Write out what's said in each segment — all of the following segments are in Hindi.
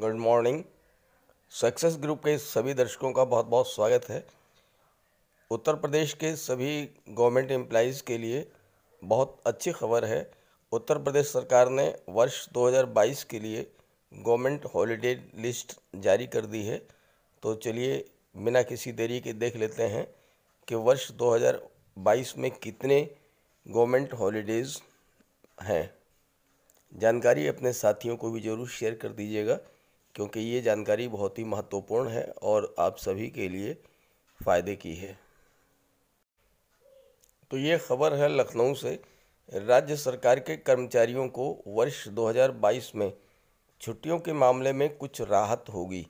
गुड मॉर्निंग सक्सेस ग्रुप के सभी दर्शकों का बहुत बहुत स्वागत है उत्तर प्रदेश के सभी गवर्नमेंट एम्प्लाइज़ के लिए बहुत अच्छी खबर है उत्तर प्रदेश सरकार ने वर्ष 2022 के लिए गवर्नमेंट हॉलीडे लिस्ट जारी कर दी है तो चलिए बिना किसी देरी के देख लेते हैं कि वर्ष 2022 में कितने गवर्नमेंट हॉलीडेज़ हैं जानकारी अपने साथियों को भी ज़रूर शेयर कर दीजिएगा क्योंकि ये जानकारी बहुत ही महत्वपूर्ण है और आप सभी के लिए फ़ायदे की है तो ये खबर है लखनऊ से राज्य सरकार के कर्मचारियों को वर्ष 2022 में छुट्टियों के मामले में कुछ राहत होगी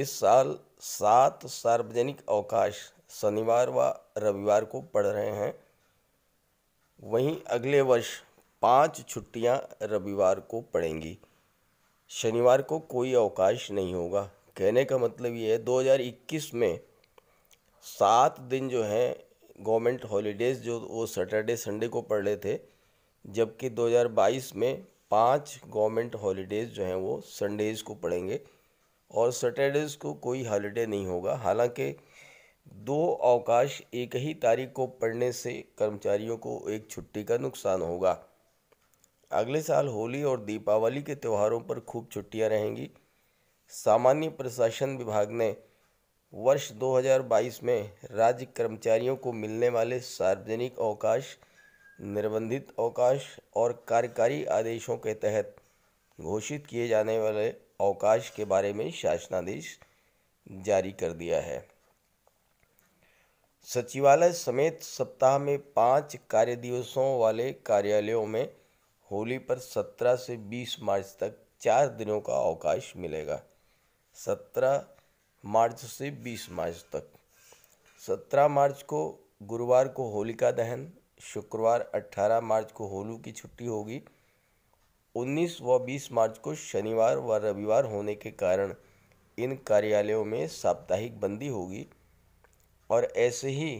इस साल सात सार्वजनिक अवकाश शनिवार व रविवार को पड़ रहे हैं वहीं अगले वर्ष पाँच छुट्टियां रविवार को पड़ेंगी शनिवार को कोई अवकाश नहीं होगा कहने का मतलब ये है 2021 में सात दिन जो हैं गवर्नमेंट हॉलीडेज़ जो वो सैटरडे संडे को पड़ रहे थे जबकि 2022 में पांच गवर्नमेंट हॉलीडेज़ जो हैं वो संडेज़ को पड़ेंगे और सैटरडेज़ को कोई हॉलीडे नहीं होगा हालांकि दो अवकाश एक ही तारीख को पड़ने से कर्मचारियों को एक छुट्टी का नुकसान होगा अगले साल होली और दीपावली के त्योहारों पर खूब छुट्टियां रहेंगी सामान्य प्रशासन विभाग ने वर्ष 2022 में राज्य कर्मचारियों को मिलने वाले सार्वजनिक अवकाश निर्बंधित अवकाश और कार्यकारी आदेशों के तहत घोषित किए जाने वाले अवकाश के बारे में शासनादेश जारी कर दिया है सचिवालय समेत सप्ताह में पाँच कार्य दिवसों वाले कार्यालयों में होली पर 17 से 20 मार्च तक चार दिनों का अवकाश मिलेगा 17 मार्च से 20 मार्च तक 17 मार्च को गुरुवार को होलिका दहन शुक्रवार 18 मार्च को होलू की छुट्टी होगी 19 व 20 मार्च को शनिवार व रविवार होने के कारण इन कार्यालयों में साप्ताहिक बंदी होगी और ऐसे ही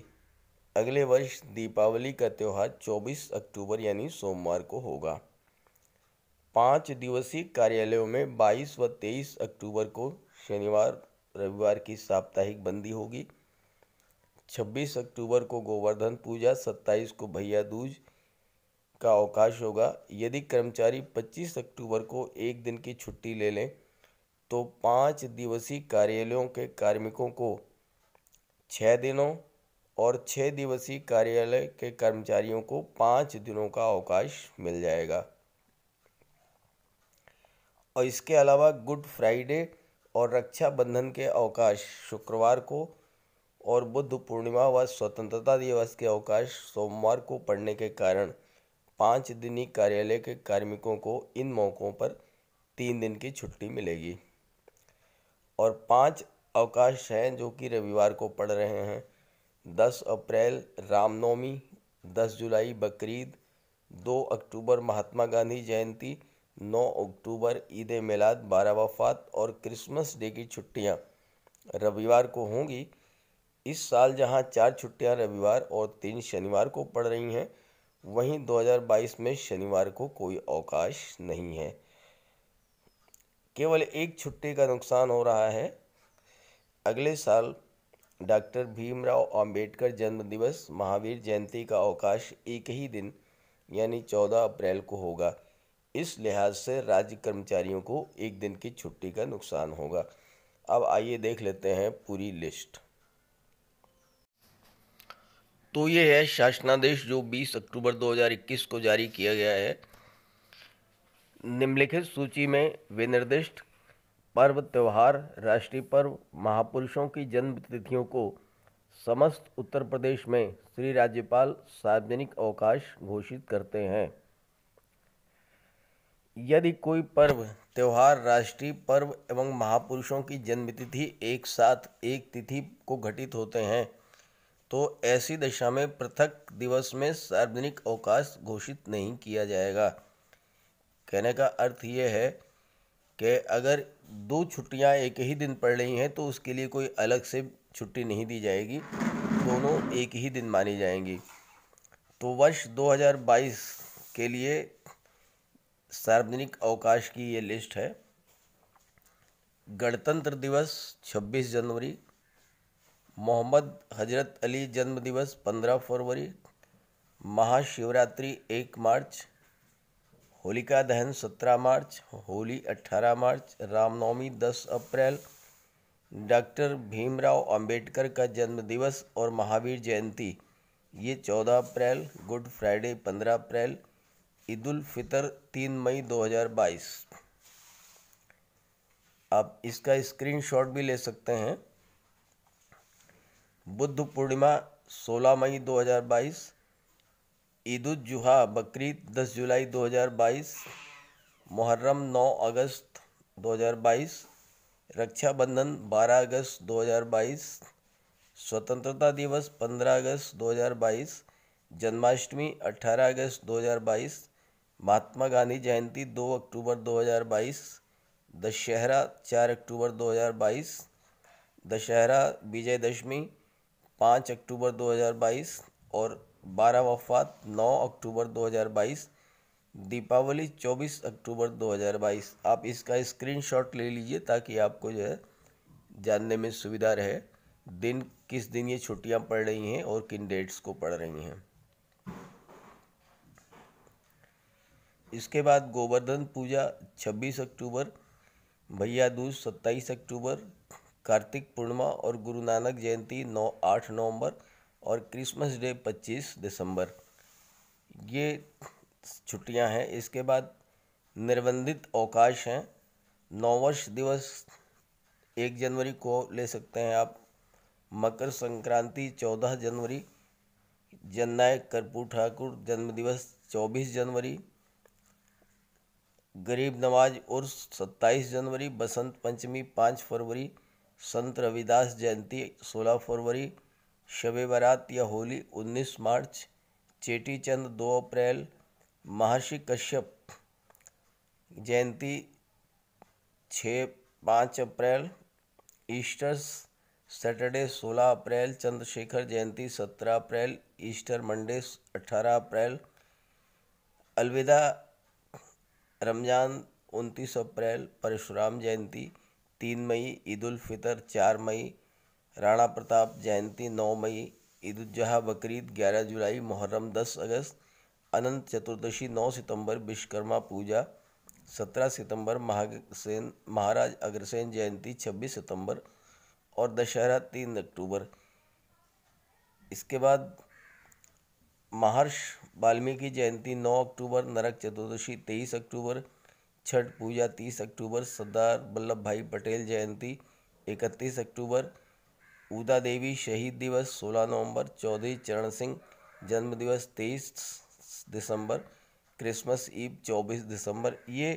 अगले वर्ष दीपावली का त्यौहार 24 अक्टूबर यानी सोमवार को होगा पाँच दिवसीय कार्यालयों में 22 व 23 अक्टूबर को शनिवार रविवार की साप्ताहिक बंदी होगी 26 अक्टूबर को गोवर्धन पूजा 27 को भैया दूज का अवकाश होगा यदि कर्मचारी 25 अक्टूबर को एक दिन की छुट्टी ले लें तो पाँच दिवसीय कार्यालयों के कार्मिकों को छः दिनों और छः दिवसीय कार्यालय के कर्मचारियों को पाँच दिनों का अवकाश मिल जाएगा और इसके अलावा गुड फ्राइडे और रक्षाबंधन के अवकाश शुक्रवार को और बुद्ध पूर्णिमा व स्वतंत्रता दिवस के अवकाश सोमवार को पड़ने के कारण पाँच दिनी कार्यालय के कार्मिकों को इन मौक़ों पर तीन दिन की छुट्टी मिलेगी और पांच अवकाश हैं जो कि रविवार को पड़ रहे हैं दस अप्रैल रामनवमी दस जुलाई बकरीद दो अक्टूबर महात्मा गांधी जयंती नौ अक्टूबर ईद मिलाद बारह वफात और क्रिसमस डे की छुट्टियां रविवार को होंगी इस साल जहां चार छुट्टियां रविवार और तीन शनिवार को पड़ रही हैं वहीं 2022 में शनिवार को कोई अवकाश नहीं है केवल एक छुट्टी का नुकसान हो रहा है अगले साल डॉक्टर भीमराव अंबेडकर जन्म दिवस महावीर जयंती का अवकाश एक ही दिन यानी 14 अप्रैल को होगा इस लिहाज से राज्य कर्मचारियों को एक दिन की छुट्टी का नुकसान होगा अब आइए देख लेते हैं पूरी लिस्ट तो ये है शासनादेश जो 20 अक्टूबर 2021 को जारी किया गया है निम्नलिखित सूची में विनिर्दिष्ट पर्व त्यौहार राष्ट्रीय पर्व महापुरुषों की जन्म तिथियों को समस्त उत्तर प्रदेश में श्री राज्यपाल सार्वजनिक अवकाश घोषित करते हैं यदि कोई पर्व त्यौहार राष्ट्रीय पर्व एवं महापुरुषों की जन्मतिथि एक साथ एक तिथि को घटित होते हैं तो ऐसी दशा में पृथक दिवस में सार्वजनिक अवकाश घोषित नहीं किया जाएगा कहने का अर्थ यह है कि अगर दो छुट्टियां एक ही दिन पड़ रही हैं तो उसके लिए कोई अलग से छुट्टी नहीं दी जाएगी दोनों एक ही दिन मानी जाएंगी तो वर्ष 2022 के लिए सार्वजनिक अवकाश की ये लिस्ट है गणतंत्र दिवस 26 जनवरी मोहम्मद हजरत अली जन्म दिवस 15 फरवरी महाशिवरात्रि 1 मार्च Holika Dahan 17 March Holi 18 March Ramnavami 10 April doctor Bhimrao Ambedkar का जन्मदिवस और महावीर जयंती ये 14 April good Friday 15 April Eid ul Fitr 3 मई 2022 आप इसका स्क्रीनशॉट भी ले सकते हैं बुद्ध पूर्णिमा 16 मई 2022 उजुहा बकरीद दस जुलाई 2022 मुहर्रम 9 अगस्त 2022 रक्षाबंधन 12 अगस्त 2022 स्वतंत्रता दिवस 15 अगस्त 2022 जन्माष्टमी 18 अगस्त 2022 महात्मा गांधी जयंती 2 अक्टूबर 2022 दशहरा 4 अक्टूबर 2022 दशहरा विजयदशमी 5 अक्टूबर 2022 और बारह वफात नौ अक्टूबर 2022 दीपावली 24 अक्टूबर 2022 आप इसका स्क्रीनशॉट ले लीजिए ताकि आपको जो है जानने में सुविधा रहे दिन किस दिन ये छुट्टियां पड़ रही हैं और किन डेट्स को पड़ रही हैं इसके बाद गोवर्धन पूजा 26 अक्टूबर भैया दूज 27 अक्टूबर कार्तिक पूर्णिमा और गुरु नानक जयंती नौ आठ नवंबर और क्रिसमस डे 25 दिसंबर ये छुट्टियां हैं इसके बाद निर्बंधित अवकाश हैं नववर्ष दिवस एक जनवरी को ले सकते हैं आप मकर संक्रांति चौदह जनवरी जननायक कर्पूर ठाकुर जन्मदिवस चौबीस जनवरी गरीब नवाज उर्स सत्ताईस जनवरी बसंत पंचमी पाँच फरवरी संत रविदास जयंती सोलह फरवरी शब बारात या होली 19 मार्च चेटी चंद 2 अप्रैल महर्षि कश्यप जयंती 6 पाँच April Easters Saturday 16 April Chandrashekhar Jayanti 17 April Easter Monday 18 April Alvida Ramzan 29 अप्रैल परशुराम जयंती 3 मई ईद उल फितर 4 मई राणा प्रताप जयंती नौ मई उजहा बकरीद ग्यारह जुलाई मुहर्रम दस अगस्त अनंत चतुर्दशी नौ सितंबर विश्वकर्मा पूजा सत्रह सितंबर महासेन महाराज अग्रसेन जयंती छब्बीस सितंबर और दशहरा तीन अक्टूबर इसके बाद महर्ष वाल्मीकि जयंती नौ अक्टूबर नरक चतुर्दशी तेईस अक्टूबर छठ पूजा तीस अक्टूबर सरदार वल्लभ भाई पटेल जयंती इकतीस अक्टूबर उदा देवी शहीद दिवस 16 नवंबर चौधरी चरण सिंह जन्म दिवस 23 दिसंबर क्रिसमस ईव 24 दिसंबर ये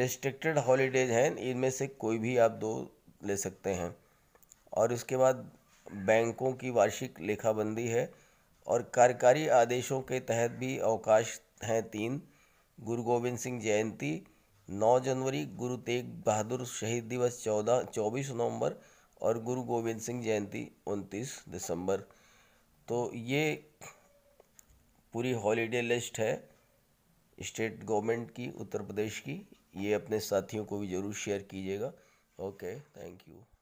रिस्ट्रिक्टेड हॉलीडेज हैं इनमें से कोई भी आप दो ले सकते हैं और इसके बाद बैंकों की वार्षिक लेखाबंदी है और कार्यकारी आदेशों के तहत भी अवकाश हैं तीन गुरु गोविंद सिंह जयंती नौ जनवरी गुरु तेग बहादुर शहीद दिवस चौदह चौबीस नवंबर और गुरु गोविंद सिंह जयंती उनतीस दिसंबर तो ये पूरी हॉलीडे लिस्ट है स्टेट गवर्नमेंट की उत्तर प्रदेश की ये अपने साथियों को भी ज़रूर शेयर कीजिएगा ओके थैंक यू